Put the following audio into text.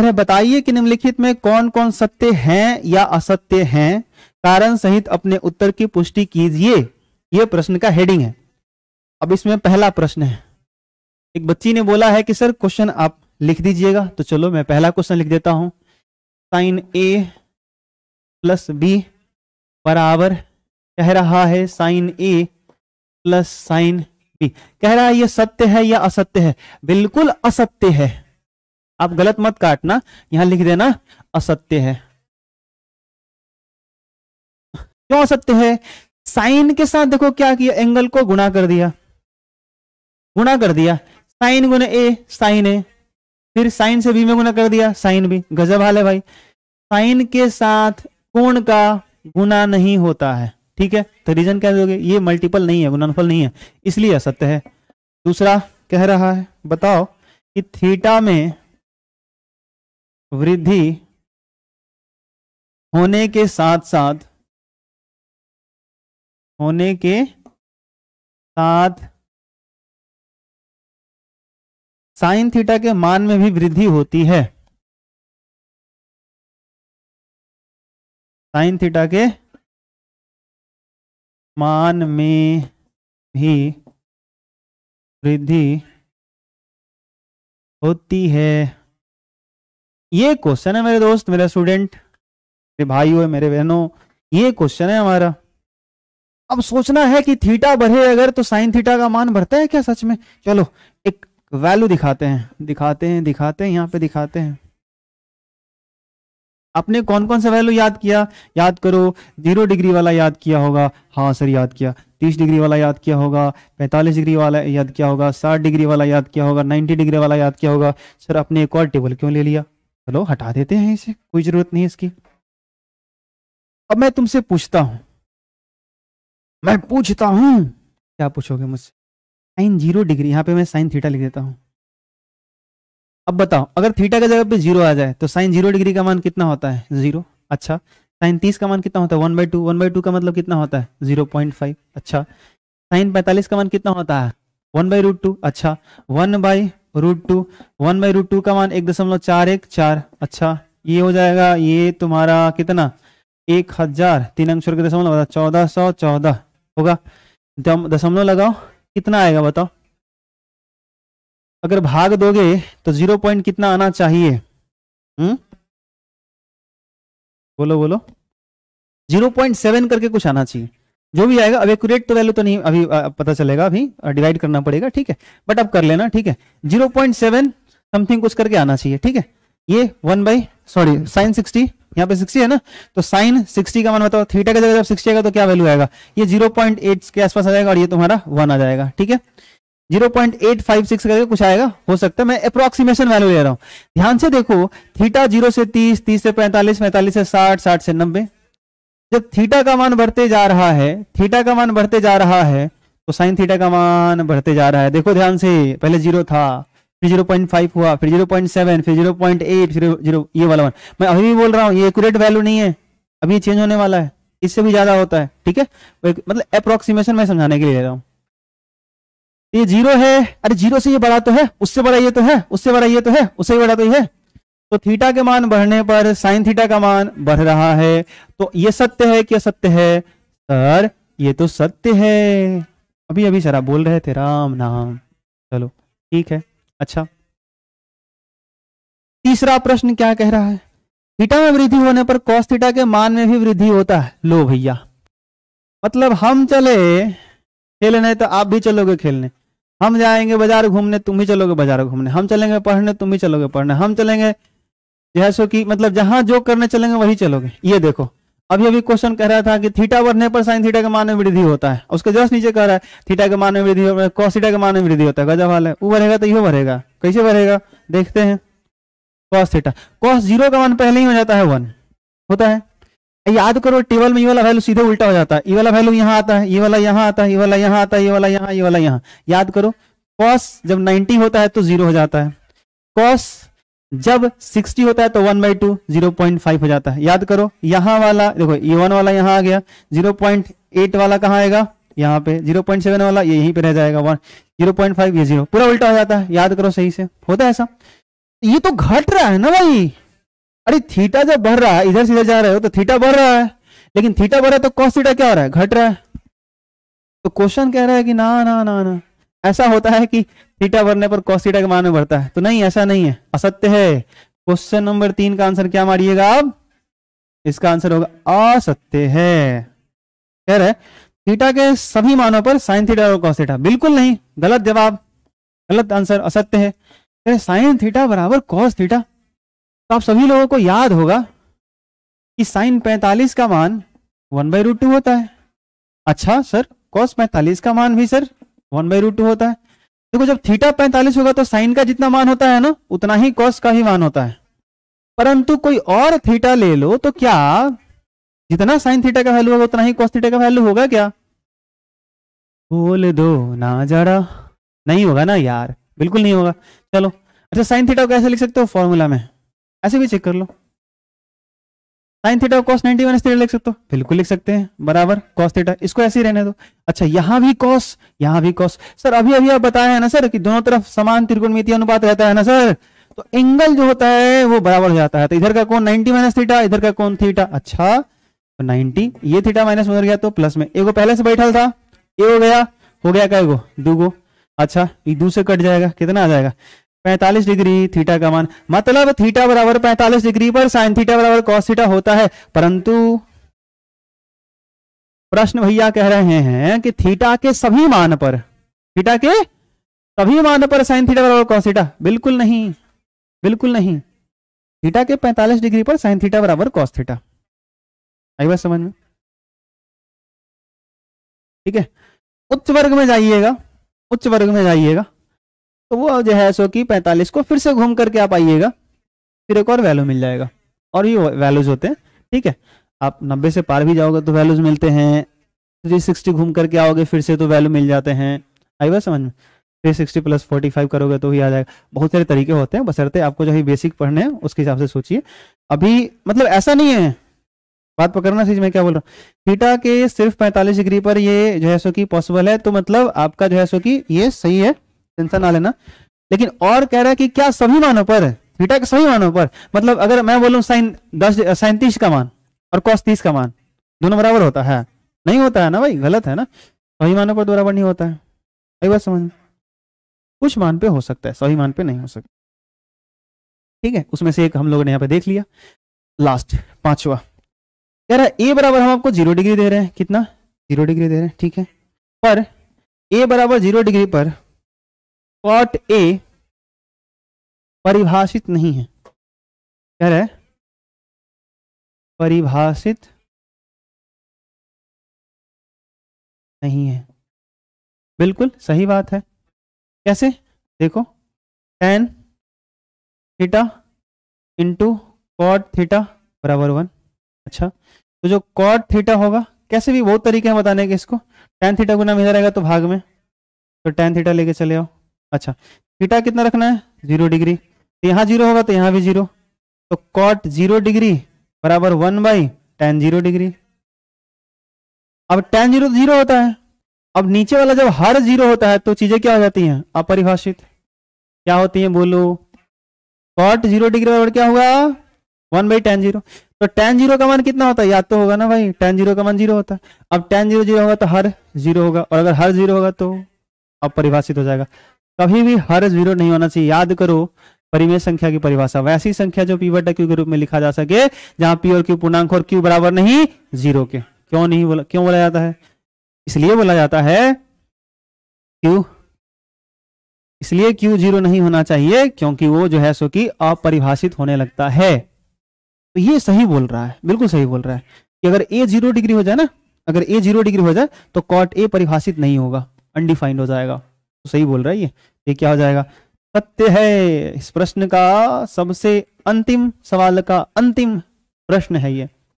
आखिर है बताइए कि निम्नलिखित में कौन कौन सत्य हैं या असत्य हैं कारण सहित अपने उत्तर की पुष्टि कीजिए यह प्रश्न का हेडिंग है अब इसमें पहला प्रश्न है एक बच्ची ने बोला है कि सर क्वेश्चन आप लिख दीजिएगा तो चलो मैं पहला क्वेश्चन लिख देता हूं साइन ए प्लस बी बराबर कह रहा है sine A plus sine B कह रहा है यह सत्य है या असत्य है बिल्कुल असत्य है आप गलत मत काटना यहां लिख देना असत्य है क्यों असत्य है साइन के साथ देखो क्या किया एंगल को गुणा कर दिया गुणा कर दिया साइन गुना ए साइन ए फिर साइन से बी में गुना कर दिया साइन बी गजब हाल है भाई साइन के साथ कोण का गुना नहीं होता है ठीक है तो रीजन क्या दोगे ये मल्टीपल नहीं है गुणनफल नहीं है इसलिए असत्य है दूसरा कह रहा है बताओ कि थीटा में वृद्धि होने के साथ साथ होने के साथ साइन थीटा के मान में भी वृद्धि होती है साइन थीटा के मान में भी वृद्धि होती है ये क्वेश्चन है मेरे दोस्त मेरे स्टूडेंट मेरे भाई हुए मेरे बहनों ये क्वेश्चन है हमारा अब सोचना है कि थीटा बढ़े अगर तो साइन थीटा का मान बढ़ता है क्या सच में चलो एक वैल्यू दिखाते हैं दिखाते हैं दिखाते हैं यहाँ पे दिखाते हैं आपने कौन कौन सा वैल्यू याद किया याद करो जीरो डिग्री वाला याद किया होगा हाँ सर याद किया तीस डिग्री वाला याद किया होगा पैंतालीस डिग्री वाला याद किया होगा साठ डिग्री वाला याद किया होगा नाइन्टी डिग्री वाला याद किया होगा सर आपने एक और टेबल क्यों ले लिया चलो तो हटा देते हैं इसे कोई जरूरत नहीं इसकी अब मैं तुमसे पूछता हूं मैं पूछता हूं क्या पूछोगे मुझसे साइन जीरो डिग्री यहाँ पे मैं साइन थीटा लिख देता हूँ अब बताओ अगर थीटा की जगह पे जीरो आ जाए तो साइन जीरो डिग्री का मान कितना होता है जीरो अच्छा साइन तीस का मान कितना होता है one by two one by two का मतलब कितना होता है जीरो पॉइंट फाइव अच्छा साइन पैंतालीस का मान कितना होता है वन बाई रूट टू अच्छा one by root two one by root two का मान एक दशमलव चार एक चार अच्छा ये हो जाएगा ये तुम्हारा कितना एक हजार तीन अंक के दशमलव चौदह सौ चौदह होगा दशमलव लगाओ कितना आएगा बताओ अगर भाग दोगे तो जीरो पॉइंट कितना आना चाहिए हम्म बोलो बोलो जीरो पॉइंट सेवन करके कुछ आना चाहिए जो भी आएगा अब एक्यूरेट तो वैल्यू तो नहीं अभी पता चलेगा अभी डिवाइड करना पड़ेगा ठीक है बट अब कर लेना ठीक है जीरो पॉइंट सेवन समथिंग कुछ करके आना चाहिए ठीक है ये one by sorry sine sixty यहाँ पे सिक्सटी है ना तो साइन सिक्सटी का मान बताओ थीटा का जगह जब सिक्सटी आएगा तो क्या वैल्यू आएगा ये जीरो पॉइंट एट के आसपास आ जाएगा और ये तुम्हारा वन आ जाएगा ठीक है zero point eight five six करके कुछ आएगा हो सकता है मैं अप्रोक्सीमेशन वैल्यू ले रहा हूँ ध्यान से देखो थीटा जीरो से तीस तीस से पैंतालीस पैंतालीस से साठ साठ से नब्बे जब थीटा का मान बढ़ते जा रहा है थीटा का मान बढ़ते जा रहा है तो साइन थीटा का मान बढ़ते जा रहा है देखो ध्यान से पहले जीरो था फिर जीरो पॉइंट फाइव हुआ फिर जीरो पॉइंट सेवन फिर जीरो पॉइंट एट फिर जीरो ये वाला वन मैं अभी भी बोल रहा हूँ ये एक्यूरेट वैल्यू नहीं है अभी ये चेंज होने वाला है इससे भी ज्यादा होता है ठीक है मतलब अप्रोक्सीमेशन मैं समझाने के लिए ले रहा हूँ ये जीरो है अरे जीरो से ये बड़ा तो है उससे बड़ा ये तो है उससे बड़ा ये तो है उससे बड़ा तो ये है तो थीटा के मान बढ़ने पर साइन थीटा का मान बढ़ रहा है तो ये सत्य है क्या सत्य है सर ये तो सत्य है अभी अभी सर आप बोल रहे थे राम नाम चलो ठीक है अच्छा तीसरा प्रश्न क्या कह रहा है थीटा में वृद्धि होने पर कॉस थीटा के मान में भी वृद्धि होता है लो भैया मतलब हम चले खेलने तो आप भी चलोगे खेलने हम जाएंगे बाजार घूमने तुम भी चलोगे बाजार घूमने हम चलेंगे पढ़ने तुम भी चलोगे पढ़ने हम चलेंगे जो है सो कि मतलब जहां जो करने चलेंगे वही चलोगे ये देखो अभी अभी क्वेश्चन कह रहा था कि थीटा बढ़ने पर साइन थीटा के मान में वृद्धि होता है उसके जस्ट नीचे कह रहा है थीटा के मान में वृद्धि कॉसिटा के मान में वृद्धि होता है गजब वाले वो बढ़ेगा तो यो बढ़ेगा कैसे बढ़ेगा देखते हैं कॉस थीटा कॉस जीरो का मान पहले ही हो जाता है वन होता है याद करो टेबल में ये वाला वैल्यू सीधे उल्टा हो जाता है ये वाला वैल्यू यहाँ आता है ये वाला यहाँ आता है ये वाला यहाँ आता है ये वाला यहाँ ये वाला यहाँ याद करो कॉस जब नाइनटी होता है तो जीरो हो जाता है कॉस जब 60 होता है तो 1 बाई टू जीरो हो जाता है याद करो यहां वाला देखो ये वन वाला यहां आ गया 0.8 वाला कहां आएगा यहाँ पे 0.7 वाला ये यहीं पे रह जाएगा वन 0.5 ये जीरो पूरा उल्टा हो जाता है याद करो सही से होता है ऐसा ये तो घट रहा है ना भाई अरे थीटा जब बढ़ रहा है इधर से इधर जा रहे हो तो थीटा बढ़ रहा है लेकिन थीटा बढ़ रहा है तो कॉस थीटा क्या हो रहा है घट रहा है तो क्वेश्चन कह रहा है कि ना ना ना ना ऐसा होता है कि थीटा भरने पर कॉसीटा के मान में भरता है तो नहीं ऐसा नहीं है असत्य है क्वेश्चन नंबर तीन का आंसर क्या मारिएगा आप इसका आंसर होगा असत्य है कह रहे थीटा के सभी मानों पर साइन थीटा और कॉस बिल्कुल नहीं गलत जवाब गलत आंसर असत्य है साइन थीटा बराबर कॉस थीटा तो आप सभी लोगों को याद होगा कि साइन पैंतालीस का मान वन बाई रूट टू होता है अच्छा सर कॉस पैंतालीस का मान भी sir one by root two होता है देखो जब थीटा पैंतालीस होगा तो साइन का जितना मान होता है ना उतना ही कॉस का ही मान होता है परंतु कोई और थीटा ले लो तो क्या जितना साइन थीटा का वैल्यू होगा उतना ही कॉस थीटा का वैल्यू होगा क्या बोल दो ना जरा नहीं होगा ना यार बिल्कुल नहीं होगा चलो अच्छा साइन थीटा को कैसे लिख सकते हो फॉर्मूला में ऐसे भी चेक कर लो sine theta cos ninety minus theta लिख सकते हो बिल्कुल लिख सकते हैं बराबर कॉस थीटा इसको ऐसे ही रहने दो अच्छा यहाँ भी कॉस यहाँ भी कॉस सर अभी अभी आप बताया है ना सर कि दोनों तरफ समान त्रिकोणमितीय अनुपात रहता है ना सर तो एंगल जो होता है वो बराबर हो जाता है तो इधर का कौन नाइनटी माइनस थीटा इधर का कौन थीटा अच्छा तो नाइनटी ये थीटा माइनस उधर गया तो प्लस में एगो पहले से बैठा था ये हो गया हो गया क्या एगो दो गो अच्छा ये दूसरे कट जाएगा कितना आ जाएगा 45 डिग्री थीटा का मान मतलब थीटा बराबर 45 डिग्री पर साइन थीटा बराबर कॉस थीटा होता है परंतु प्रश्न भैया कह रहे हैं कि थीटा के सभी मान पर थीटा के सभी मान पर साइन थीटा बराबर कॉस थीटा बिल्कुल नहीं बिल्कुल नहीं थीटा के 45 डिग्री पर साइन थीटा बराबर कॉस थीटा आई बात समझ में ठीक है उच्च वर्ग में जाइएगा उच्च वर्ग में जाइएगा तो वो जो है सो कि पैंतालीस को फिर से घूम करके आप आइएगा फिर एक और वैल्यू मिल जाएगा और ये वैल्यूज होते हैं ठीक है आप नब्बे से पार भी जाओगे तो वैल्यूज मिलते हैं थ्री सिक्सटी घूम करके आओगे फिर से तो वैल्यू मिल जाते हैं आई बात समझ में three sixty plus forty five करोगे तो ही आ जाएगा बहुत सारे तरीके होते हैं बसरते आपको जो है बेसिक पढ़ने हैं उसके हिसाब से सोचिए अभी मतलब ऐसा नहीं है बात पकड़ना सीज मैं क्या बोल रहा हूँ थीटा के सिर्फ पैंतालीस डिग्री पर ये जो है सो कि पॉसिबल है तो मतलब आपका जो है सो कि ये सही है टेंशन ना लेना लेकिन और कह रहा है कि क्या सभी मानों पर थीटा के सभी मानों पर मतलब अगर मैं बोलूं साइन दस साइन तीस का मान और कॉस तीस का मान दोनों बराबर होता है नहीं होता है ना भाई गलत है ना सही मानों पर तो बराबर नहीं होता है आई बात समझ कुछ मान पे हो सकता है सही मान पे नहीं हो सकता ठीक है उसमें से एक हम लोगों ने यहाँ पे देख लिया लास्ट पांचवा कह रहा है ए बराबर हम आपको जीरो डिग्री दे रहे हैं कितना जीरो डिग्री दे रहे हैं ठीक है पर ए बराबर जीरो डिग्री पर कॉट ए परिभाषित नहीं है कह रहे परिभाषित नहीं है बिल्कुल सही बात है कैसे देखो tan theta into cot theta बराबर वन अच्छा तो जो कॉट थीटा होगा कैसे भी बहुत तरीके हैं बताने के इसको टेन थीटा गुना में रहेगा तो भाग में तो टेन थीटा लेके चले आओ अच्छा थीटा कितना रखना है जीरो डिग्री तो यहाँ जीरो होगा तो यहाँ भी जीरो तो कॉट जीरो डिग्री बराबर one by tan zero degree अब टेन जीरो तो जीरो होता है अब नीचे वाला जब हर जीरो होता है तो चीजें क्या हो जाती हैं अपरिभाषित क्या होती हैं बोलो कॉट जीरो डिग्री बराबर क्या होगा वन बाई टेन जीरो तो टेन जीरो का मान कितना होता है याद तो होगा ना भाई टेन जीरो का मान जीरो होता है अब टेन जीरो जीरो होगा तो हर जीरो होगा और अगर हर जीरो होगा तो अपरिभाषित हो जाएगा कभी भी हर जीरो नहीं होना चाहिए याद करो परिमेय संख्या की परिभाषा वैसी संख्या जो पी बटा क्यू के रूप में लिखा जा सके जहां पी और क्यू पूर्णांक और क्यू बराबर नहीं जीरो के क्यों नहीं बोला क्यों बोला जाता है इसलिए बोला जाता है क्यू इसलिए क्यू जीरो नहीं होना चाहिए क्योंकि वो जो है सो कि अपरिभाषित होने लगता है तो ये सही बोल रहा है बिल्कुल सही बोल रहा है कि अगर ए जीरो डिग्री हो जाए ना अगर ए जीरो डिग्री हो जाए तो कॉट ए परिभाषित नहीं होगा अनडिफाइंड हो जाएगा तो सही बोल रहा है ये ये क्या हो जाएगा सत्य है इस प्रश्न का सबसे अंतिम सवाल का अंतिम प्रश्न है ये